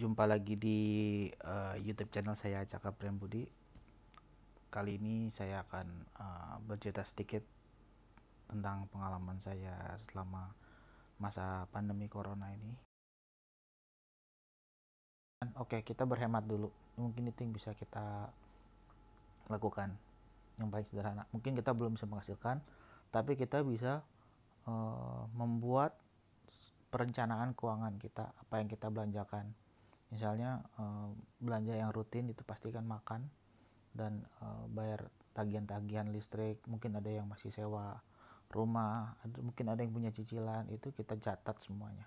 jumpa lagi di uh, YouTube channel saya Cakap Prem Budi. Kali ini saya akan uh, bercerita sedikit tentang pengalaman saya selama masa pandemi corona ini. Oke, okay, kita berhemat dulu. Mungkin itu yang bisa kita lakukan yang paling sederhana. Mungkin kita belum bisa menghasilkan, tapi kita bisa uh, membuat perencanaan keuangan kita, apa yang kita belanjakan, misalnya uh, belanja yang rutin itu pastikan makan dan uh, bayar tagihan-tagihan listrik mungkin ada yang masih sewa rumah ada, mungkin ada yang punya cicilan itu kita catat semuanya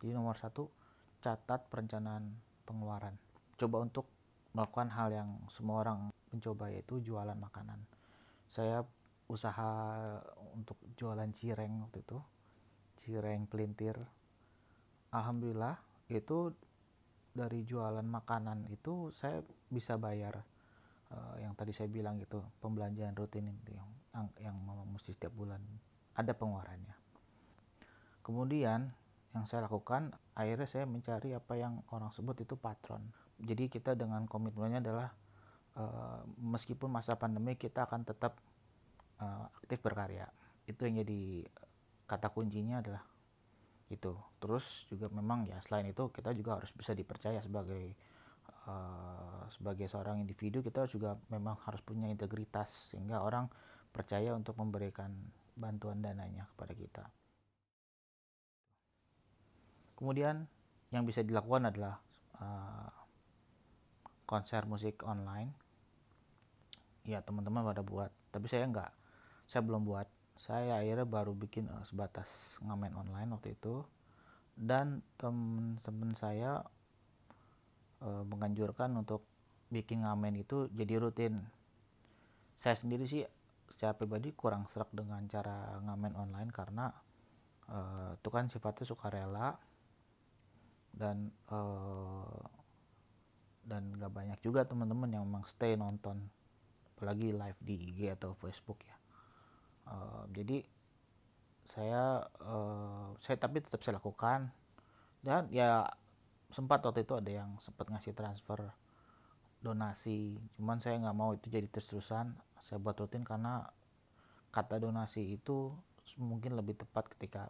jadi nomor satu catat perencanaan pengeluaran coba untuk melakukan hal yang semua orang mencoba yaitu jualan makanan saya usaha untuk jualan cireng waktu itu cireng pelintir alhamdulillah itu dari jualan makanan itu saya bisa bayar uh, yang tadi saya bilang itu pembelanjaan rutin itu yang yang mesti setiap bulan ada pengeluarannya. Kemudian yang saya lakukan akhirnya saya mencari apa yang orang sebut itu patron. Jadi kita dengan komitmennya adalah uh, meskipun masa pandemi kita akan tetap uh, aktif berkarya. Itu yang jadi kata kuncinya adalah gitu terus juga memang ya selain itu kita juga harus bisa dipercaya sebagai uh, sebagai seorang individu kita juga memang harus punya integritas sehingga orang percaya untuk memberikan bantuan dananya kepada kita kemudian yang bisa dilakukan adalah uh, konser musik online ya teman-teman pada buat tapi saya enggak saya belum buat saya akhirnya baru bikin uh, sebatas ngamen online waktu itu dan temen-temen saya uh, menganjurkan untuk bikin ngamen itu jadi rutin saya sendiri sih secara pribadi kurang serak dengan cara ngamen online karena uh, itu kan sifatnya sukarela dan uh, dan gak banyak juga teman-teman yang memang stay nonton apalagi live di IG atau Facebook ya jadi saya uh, saya tapi tetap saya lakukan dan ya sempat waktu itu ada yang sempat ngasih transfer donasi cuman saya nggak mau itu jadi terus-terusan saya buat rutin karena kata donasi itu mungkin lebih tepat ketika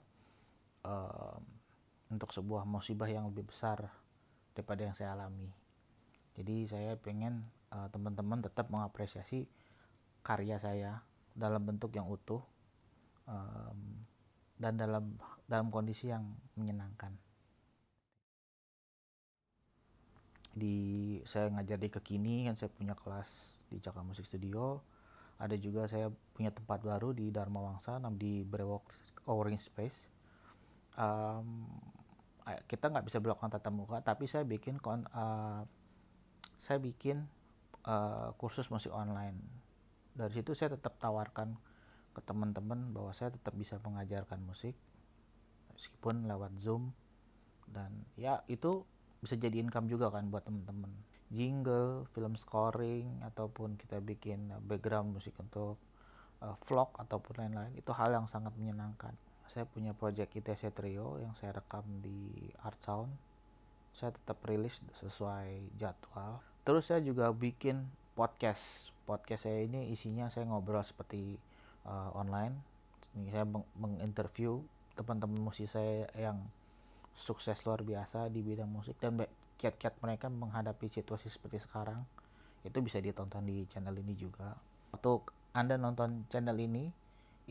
uh, untuk sebuah musibah yang lebih besar daripada yang saya alami jadi saya pengen uh, teman-teman tetap mengapresiasi karya saya dalam bentuk yang utuh um, dan dalam dalam kondisi yang menyenangkan. Di saya ngajar di Kekini kan saya punya kelas di cakar Musik Studio. Ada juga saya punya tempat baru di Dharma Wangsa di Brewok Coworking Space. Um, kita nggak bisa melakukan tatap muka, tapi saya bikin kon, uh, saya bikin uh, kursus musik online dari situ saya tetap tawarkan ke teman-teman bahwa saya tetap bisa mengajarkan musik meskipun lewat Zoom dan ya itu bisa jadi income juga kan buat teman-teman jingle, film scoring ataupun kita bikin uh, background musik untuk uh, vlog ataupun lain-lain itu hal yang sangat menyenangkan saya punya project ITC Trio yang saya rekam di Art Sound saya tetap rilis sesuai jadwal terus saya juga bikin podcast podcast saya ini isinya saya ngobrol seperti uh, online. Ini saya menginterview teman-teman musisi saya yang sukses luar biasa di bidang musik dan kiat-kiat mereka menghadapi situasi seperti sekarang. Itu bisa ditonton di channel ini juga. Untuk Anda nonton channel ini,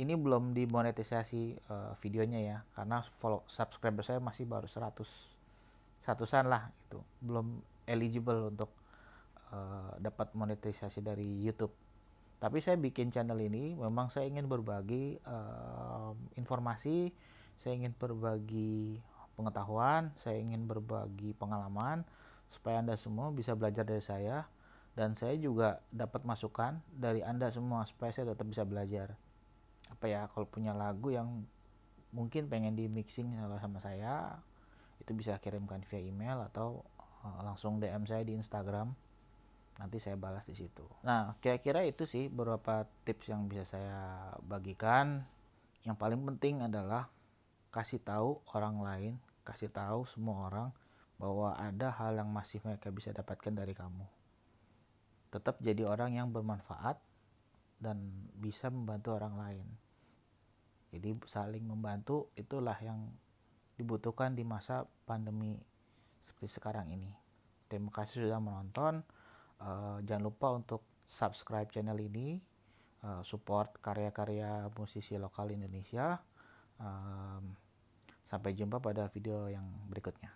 ini belum dimonetisasi uh, eh, videonya ya karena follow subscriber saya masih baru 100 ratusan lah itu belum eligible untuk Eh, dapat monetisasi dari YouTube. Tapi saya bikin channel ini memang saya ingin berbagi uh, informasi, saya ingin berbagi pengetahuan, saya ingin berbagi pengalaman supaya Anda semua bisa belajar dari saya dan saya juga dapat masukan dari Anda semua supaya saya tetap bisa belajar. Apa ya kalau punya lagu yang mungkin pengen di mixing sama saya itu bisa kirimkan via email atau eh, langsung DM saya di Instagram nanti saya balas di situ. Nah, kira-kira itu sih beberapa tips yang bisa saya bagikan. Yang paling penting adalah kasih tahu orang lain, kasih tahu semua orang bahwa ada hal yang masih mereka bisa dapatkan dari kamu. Tetap jadi orang yang bermanfaat dan bisa membantu orang lain. Jadi saling membantu itulah yang dibutuhkan di masa pandemi seperti sekarang ini. Terima kasih sudah menonton uh, jangan lupa untuk subscribe channel ini, uh, support karya-karya musisi lokal Indonesia. Um, sampai jumpa pada video yang berikutnya.